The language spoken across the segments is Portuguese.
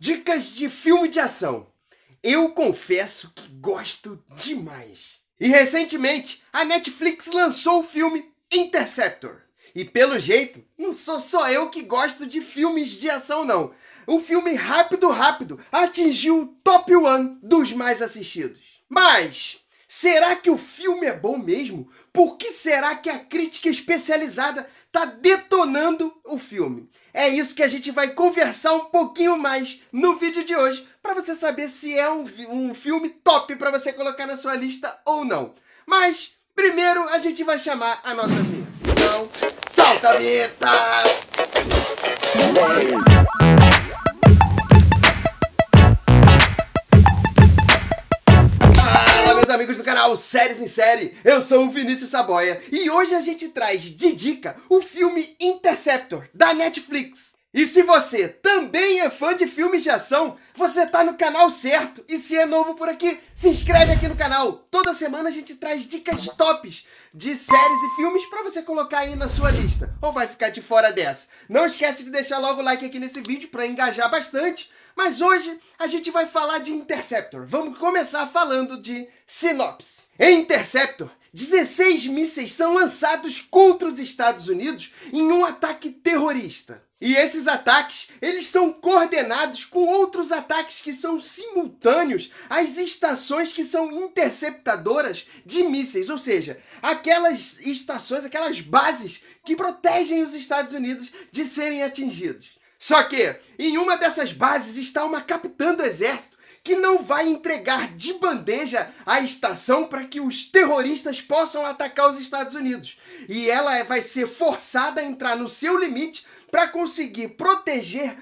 Dicas de filme de ação. Eu confesso que gosto demais. E recentemente a Netflix lançou o filme Interceptor. E pelo jeito, não sou só eu que gosto de filmes de ação, não. O filme Rápido Rápido atingiu o top 1 dos mais assistidos. Mas Será que o filme é bom mesmo? Por que será que a crítica especializada tá detonando o filme? É isso que a gente vai conversar um pouquinho mais no vídeo de hoje para você saber se é um, um filme top para você colocar na sua lista ou não. Mas primeiro a gente vai chamar a nossa amiga. Então, salta a vinheta! canal Séries em Série. Eu sou o Vinícius Saboia e hoje a gente traz de dica o filme Interceptor da Netflix. E se você também é fã de filmes de ação, você tá no canal certo. E se é novo por aqui, se inscreve aqui no canal. Toda semana a gente traz dicas tops de séries e filmes para você colocar aí na sua lista. Ou vai ficar de fora dessa. Não esquece de deixar logo o like aqui nesse vídeo para engajar bastante mas hoje a gente vai falar de Interceptor. Vamos começar falando de sinopse. Em Interceptor, 16 mísseis são lançados contra os Estados Unidos em um ataque terrorista. E esses ataques, eles são coordenados com outros ataques que são simultâneos às estações que são interceptadoras de mísseis, ou seja, aquelas estações, aquelas bases que protegem os Estados Unidos de serem atingidos. Só que em uma dessas bases está uma capitã do exército que não vai entregar de bandeja a estação para que os terroristas possam atacar os Estados Unidos. E ela vai ser forçada a entrar no seu limite para conseguir proteger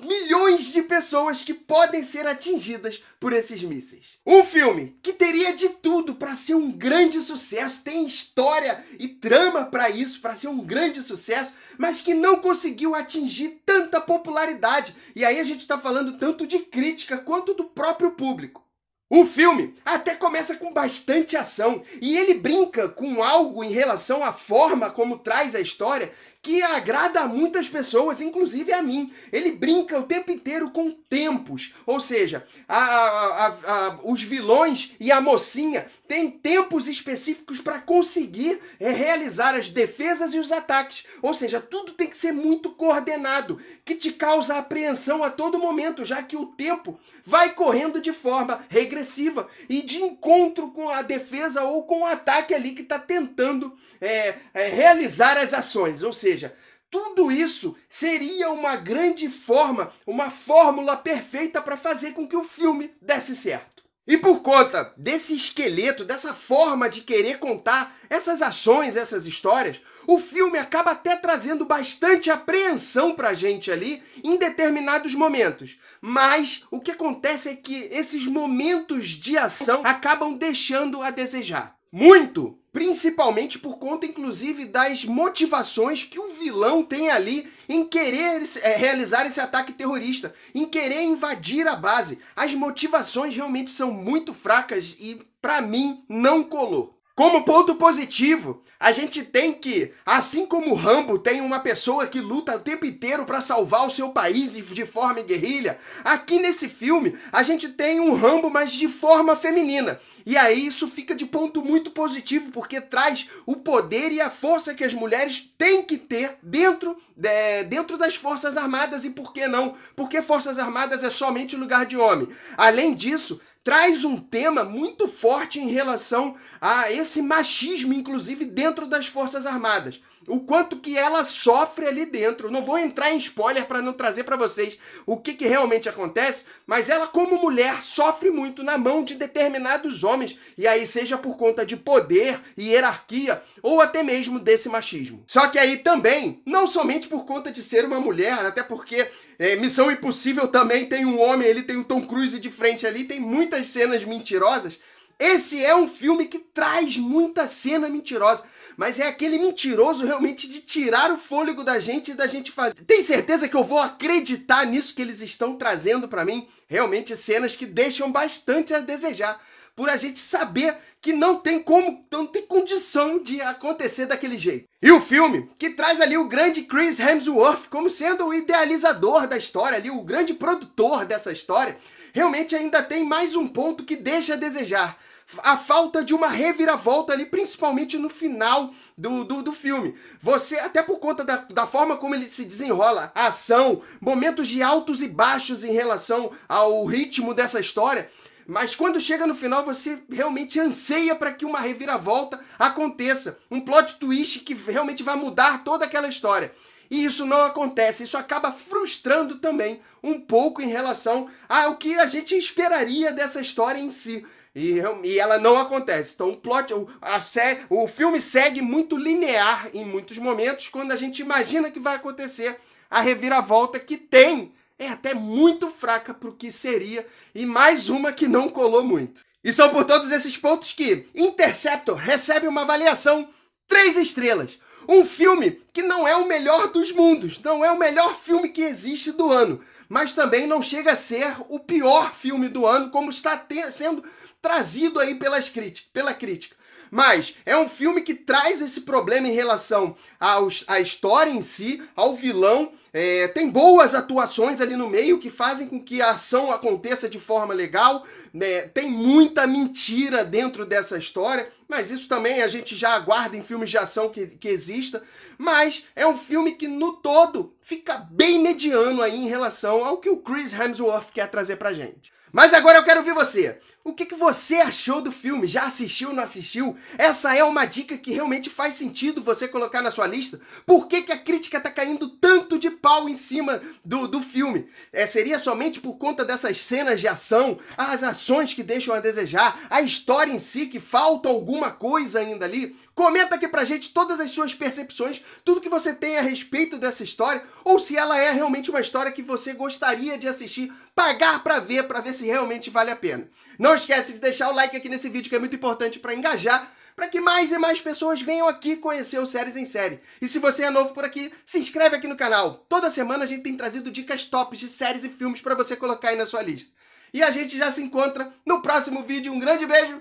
milhões de pessoas que podem ser atingidas por esses mísseis. Um filme que teria de tudo para ser um grande sucesso, tem história e trama para isso, para ser um grande sucesso, mas que não conseguiu atingir tanta popularidade. E aí a gente está falando tanto de crítica quanto do próprio público. O filme até começa com bastante ação e ele brinca com algo em relação à forma como traz a história que agrada a muitas pessoas, inclusive a mim. Ele brinca o tempo inteiro com tempos, ou seja, a, a, a, os vilões e a mocinha têm tempos específicos para conseguir é, realizar as defesas e os ataques. Ou seja, tudo tem que ser muito coordenado, que te causa apreensão a todo momento, já que o tempo vai correndo de forma regressiva e de encontro com a defesa ou com o ataque ali que está tentando é, é, realizar as ações. Ou seja, seja, tudo isso seria uma grande forma, uma fórmula perfeita para fazer com que o filme desse certo. E por conta desse esqueleto, dessa forma de querer contar essas ações, essas histórias, o filme acaba até trazendo bastante apreensão pra gente ali em determinados momentos. Mas o que acontece é que esses momentos de ação acabam deixando a desejar. Muito, principalmente por conta, inclusive, das motivações que o vilão tem ali em querer é, realizar esse ataque terrorista, em querer invadir a base. As motivações realmente são muito fracas e, para mim, não colou. Como ponto positivo, a gente tem que, assim como Rambo tem uma pessoa que luta o tempo inteiro para salvar o seu país de forma guerrilha, aqui nesse filme a gente tem um Rambo, mas de forma feminina. E aí isso fica de ponto muito positivo, porque traz o poder e a força que as mulheres têm que ter dentro, é, dentro das Forças Armadas. E por que não? Porque Forças Armadas é somente lugar de homem. Além disso, traz um tema muito forte em relação a esse machismo, inclusive dentro das Forças Armadas. O quanto que ela sofre ali dentro. Não vou entrar em spoiler para não trazer para vocês o que, que realmente acontece, mas ela, como mulher, sofre muito na mão de determinados homens, e aí seja por conta de poder e hierarquia, ou até mesmo desse machismo. Só que aí também, não somente por conta de ser uma mulher, até porque é, Missão Impossível também tem um homem, ele tem o Tom Cruise de frente ali, tem muita muitas cenas mentirosas, esse é um filme que traz muita cena mentirosa, mas é aquele mentiroso realmente de tirar o fôlego da gente e da gente fazer. Tem certeza que eu vou acreditar nisso que eles estão trazendo para mim? Realmente cenas que deixam bastante a desejar, por a gente saber que não tem como, não tem condição de acontecer daquele jeito. E o filme que traz ali o grande Chris Hemsworth como sendo o idealizador da história ali, o grande produtor dessa história realmente ainda tem mais um ponto que deixa a desejar. A falta de uma reviravolta ali, principalmente no final do, do, do, filme. Você, até por conta da, da forma como ele se desenrola, a ação, momentos de altos e baixos em relação ao ritmo dessa história. Mas quando chega no final, você realmente anseia para que uma reviravolta aconteça. Um plot twist que realmente vai mudar toda aquela história. E isso não acontece, isso acaba frustrando também um pouco em relação ao que a gente esperaria dessa história em si. E, e ela não acontece. Então o plot, a série, o filme segue muito linear em muitos momentos, quando a gente imagina que vai acontecer a reviravolta que tem. É até muito fraca para o que seria, e mais uma que não colou muito. E são por todos esses pontos que Interceptor recebe uma avaliação 3 estrelas. Um filme que não é o melhor dos mundos, não é o melhor filme que existe do ano, mas também não chega a ser o pior filme do ano, como está sendo trazido aí pelas críticas, pela crítica. Mas é um filme que traz esse problema em relação aos, à história em si, ao vilão. É, tem boas atuações ali no meio que fazem com que a ação aconteça de forma legal. Né? Tem muita mentira dentro dessa história, mas isso também a gente já aguarda em filmes de ação que, que exista. Mas é um filme que, no todo, fica bem mediano aí em relação ao que o Chris Hemsworth quer trazer pra gente. Mas agora eu quero ouvir você. O que, que você achou do filme? Já assistiu, não assistiu? Essa é uma dica que realmente faz sentido você colocar na sua lista. Por que, que a crítica tá caindo tanto de pau em cima do, do filme? É, seria somente por conta dessas cenas de ação, as ações que deixam a desejar, a história em si, que falta alguma coisa ainda ali? Comenta aqui pra gente todas as suas percepções, tudo que você tem a respeito dessa história, ou se ela é realmente uma história que você gostaria de assistir pagar para ver, para ver se realmente vale a pena. Não esquece de deixar o like aqui nesse vídeo que é muito importante para engajar, para que mais e mais pessoas venham aqui conhecer o Séries em Série. E se você é novo por aqui, se inscreve aqui no canal. Toda semana a gente tem trazido dicas tops de séries e filmes para você colocar aí na sua lista. E a gente já se encontra no próximo vídeo. Um grande beijo.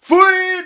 Fui!